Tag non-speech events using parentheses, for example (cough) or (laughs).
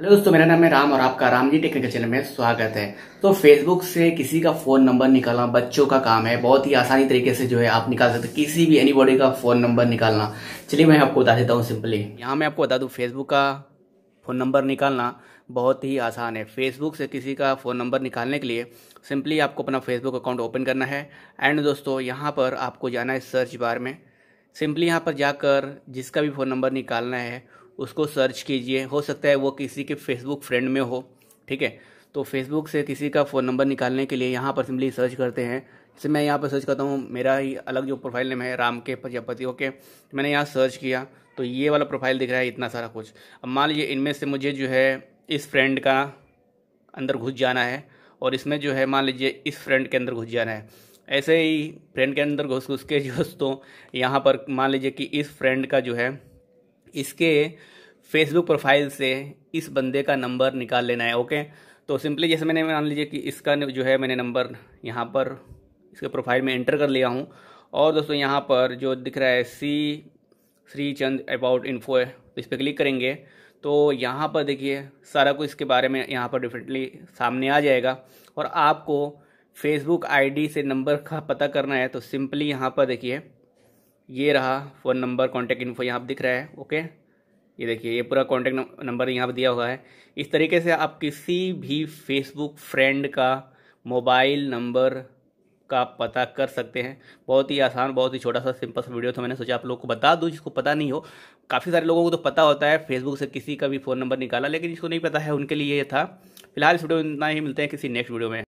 hello दोस्तों मेरा नाम है राम और आपका राम जी टेक्निकल चैनल में स्वागत है तो फेसबुक से किसी का फ़ोन नंबर निकालना बच्चों का काम है बहुत ही आसानी तरीके से जो है आप निकाल सकते किसी भी एनी का फ़ोन नंबर निकालना चलिए मैं आपको बता देता हूँ सिंपली यहाँ मैं आपको बता दूँ फेसबुक का फ़ोन नंबर निकालना बहुत ही आसान है फेसबुक से किसी का फ़ोन नंबर निकालने के लिए सिंपली आपको अपना फेसबुक अकाउंट ओपन करना है एंड दोस्तों यहाँ पर आपको जाना है सर्च बार में सिंपली यहाँ पर जाकर जिसका भी फ़ोन नंबर निकालना है उसको सर्च कीजिए हो सकता है वो किसी के फेसबुक फ्रेंड में हो ठीक है तो फेसबुक से किसी का फ़ोन नंबर निकालने के लिए यहाँ पर सिंपली सर्च करते हैं जैसे मैं यहाँ पर सर्च करता हूँ मेरा ही अलग जो प्रोफाइल नेम है राम के प्रजापति ओके तो मैंने यहाँ सर्च किया तो ये वाला प्रोफाइल दिख रहा है इतना सारा कुछ अब मान लीजिए इनमें से मुझे जो है इस फ्रेंड का अंदर घुस जाना है और इसमें जो है मान लीजिए इस फ्रेंड के अंदर घुस जाना है ऐसे ही फ्रेंड के अंदर घुस घुस के (laughs) दोस्तों यहाँ पर मान लीजिए कि इस फ्रेंड का जो है इसके फेसबुक प्रोफाइल से इस बंदे का नंबर निकाल लेना है ओके तो सिंपली जैसे मैंने मान लीजिए कि इसका जो है मैंने नंबर यहाँ पर इसके प्रोफाइल में एंटर कर लिया हूँ और दोस्तों यहाँ पर जो दिख रहा है सी श्री चंद अबाउट इन्फो है तो इस पर क्लिक करेंगे तो यहाँ पर देखिए सारा कुछ इसके बारे में यहाँ पर डिफरेंटली सामने आ जाएगा और आपको फेसबुक आईडी से नंबर का पता करना है तो सिंपली यहाँ पर देखिए ये रहा फ़ोन नंबर कॉन्टैक्ट इन्फो यहाँ पर दिख रहा है ओके ये देखिए ये पूरा कॉन्टैक्ट नंबर यहाँ पर दिया हुआ है इस तरीके से आप किसी भी फेसबुक फ्रेंड का मोबाइल नंबर का पता कर सकते हैं बहुत ही आसान बहुत ही छोटा सा सिंपल सा वीडियो तो था मैंने सोचा आप लोग को बता दूँ जिसको पता नहीं हो काफ़ी सारे लोगों को तो पता होता है फेसबुक से किसी का भी फ़ोन नंबर निकाला लेकिन जिसको नहीं पता है उनके लिए ये था फिलहाल इस वीडियो में इतना ही मिलते हैं किसी नेक्स्ट वीडियो में